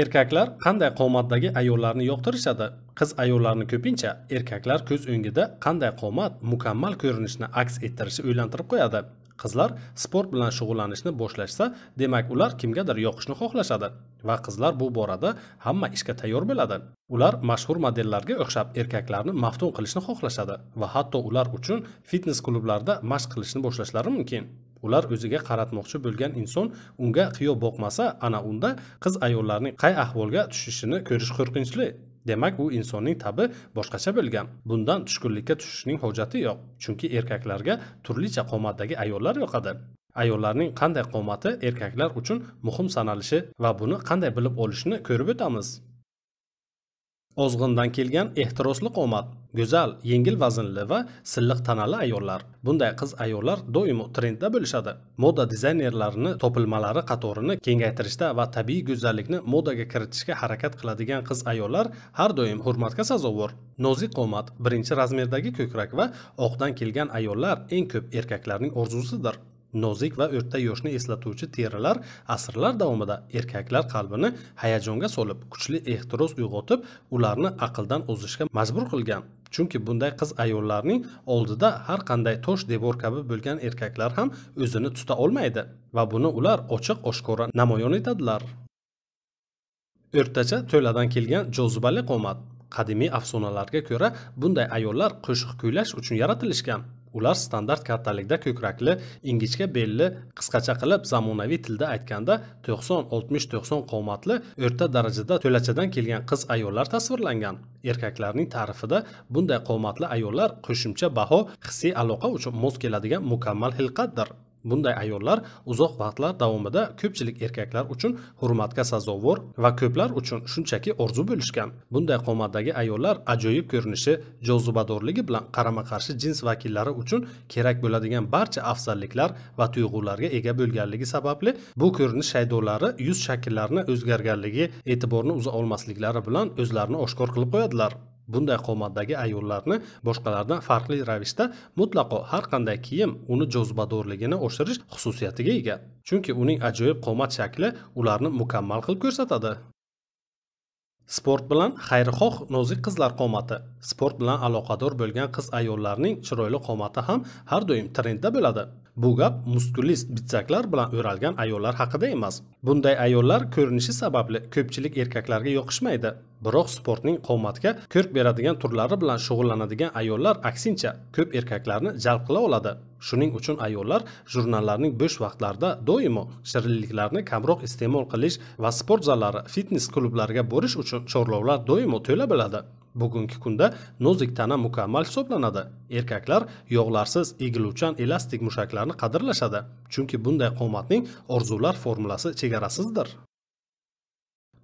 erkaklar qanday qomatdagi ayollarni yoqtirishadi qiz ayollarni ko'pincha erkaklar ko'z o'ngida qanday qomat mukammal ko'rinishni aks ettirishi o'ylantirib qo'yadi qizlar sport bilan shug'ullanishni boshlashsa demak ular kimgadir yoqishni xohlashadi va qizlar bu borada hamma ishga tayyor bo'ladi ular mashhur modellarga o'xshab erkaklarni maftun qilishni xohlashadi va hatto ular uchun fitnes klublarda mashq qilishni boshlashlari mumkin ular o'ziga qaratmoqchi bo'lgan inson unga qiyo boqmasa ana unda qiz ayollarning qay ahvolga tushishini ko'rish qo'rqinchli demak u insonning tabi boshqacha bo'lgan bundan tushkunlikka tushishning hojati yo'q chunki erkaklarga turlicha qomatdagi ayollar yoqadi ayollarning qanday qomati erkaklar uchun muhim sanalishi va buni qanday bilib olishni ko'rib o'tamiz ozg'indan kelgan ehtirosli qomat go'zal yengil vaznli va silliq tanali ayollar bunday qiz ayollar doimo trendda bo'lishadi moda dizaynerlarini topilmalari qatorini kengaytirishda va tabiiy go'zallikni modaga kiritishga harakat qiladigan qiz ayollar har doim hurmatga sazovor nozik qomat birinchi razmerdagi ko'krak va oqdan kelgan ayollar eng ko'p erkaklarning orzusidir nozik va o'rta yoshni eslatuvchi terilar asrlar davomida erkaklar qalbini hayajonga solib kuchli ehtiros uyg'otib ularni aqldan o'zishga majbur qilgan chunki bunday qiz ayollarning oldida har qanday tosh devor kabi bo'lgan erkaklar ham o'zini tuta olmaydi va buni ular ochiq oshkora namoyon etadilar o'rtacha to'ladan kelgan jozibali qomat qadimiy afsonalarga ko'ra bunday ayollar qo'shiq kuylash uchun yaratilishgan ular standart kattalikda ko'krakli ingichka belli qisqacha qilib zamonaviy tilda aytganda to'qson oltmish to'qson qomatli o'rta darajada to'lachadan kelgan qiz ayollar tasvirlangan erkaklarning ta'rifida bunday qomatli ayollar qo'shimcha baho hissiy aloqa uchun mos keladigan mukammal hilqatdir bunday ayollar uzoq vaqtlar davomida ko'pchilik erkaklar uchun hurmatga sazovor va ko'plar uchun shunchaki orzu bo'lishgan bunday qomatdagi ayollar ajoyib ko'rinishi jozibadorligi bilan qarama qarshi jins vakillari uchun kerak bo'ladigan barcha afzalliklar va tuyg'ularga ega bo'lganligi sababli bu ko'rinish shaydolari yuz shakllarini o'zgarganligi e'tiborni uza olmasliklari bilan o'zlarini oshkor qilib qo'yadilar bunday qomatdagi ayollarni boshqalardan farqli ravishda mutlaqo har qanday kiyim uni jozibadorligini oshirish xususiyatiga ega chunki uning ajoyib qomat shakli ularni mukammal qilib ko'rsatadi sport bilan xayrixoh nozik qizlar qomati sport bilan aloqador bo'lgan qiz ayollarning chiroyli qomati ham har doim trendda bo'ladi bu gap muskulist bitsaklar bilan o'ralgan ayollar haqida emas bunday ayollar ko'rinishi sababli ko'pchilik erkaklarga yoqishmaydi biroq sportning qomatga ko'rk beradigan turlari bilan shug'ullanadigan ayollar aksincha ko'p erkaklarni jalb qila oladi shuning uchun ayollar jurnallarning bo'sh vaqtlarida doimo shirinliklarni kamroq iste'mol qilish va sport zallari fitnes klublariga borish uchun chorlovlar doimo to'la biladi bugungi kunda nozik tana mukammal hisoblanadi erkaklar yog'larsiz egiluvchan elastik mushaklarni qadrlashadi chunki bunday qomatning orzular formulasi chegarasizdir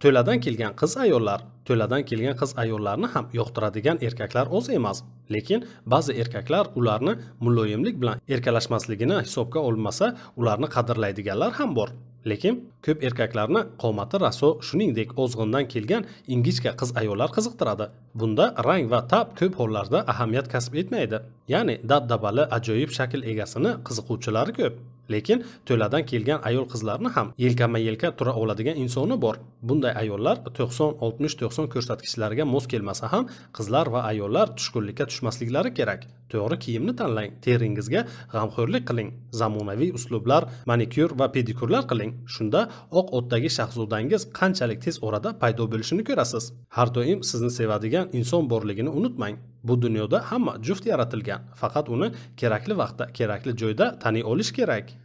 to'ladan kelgan qiz ayollar to'ladan kelgan qiz ayollarni ham yoqtiradigan erkaklar oz emas lekin ba'zi erkaklar ularni muloyimlik bilan erkalashmasligini hisobga olmasa ularni qadrlaydiganlar ham bor lekin ko'p erkaklarni qomati raso shuningdek ozg'indan kelgan ingichka qiz ayollar qiziqtiradi bunda rang va tab ko'p hollarda ahamiyat kasb etmaydi ya'ni dabdabali ajoyib shakl egasini qiziquvchilari ko'p lekin to'ladan kelgan ayol qizlarni ham yelkama yelka tura oladigan insoni bor bunday ayollar to'qson oltmish to'qson ko'rsatkichlariga mos kelmasa ham qizlar va ayollar tushkunlikka tushmasliklari kerak to'g'ri kiyimni tanlang teringizga g'amxo'rlik qiling zamonaviy uslublar manikyur va pedikurlar qiling shunda oq otdagi shahzodangiz qanchalik tez orada paydo bo'lishini ko'rasiz har doim sizni sevadigan inson borligini unutmang bu dunyoda hamma juft yaratilgan faqat uni kerakli vaqtda kerakli joyda taniy olish kerak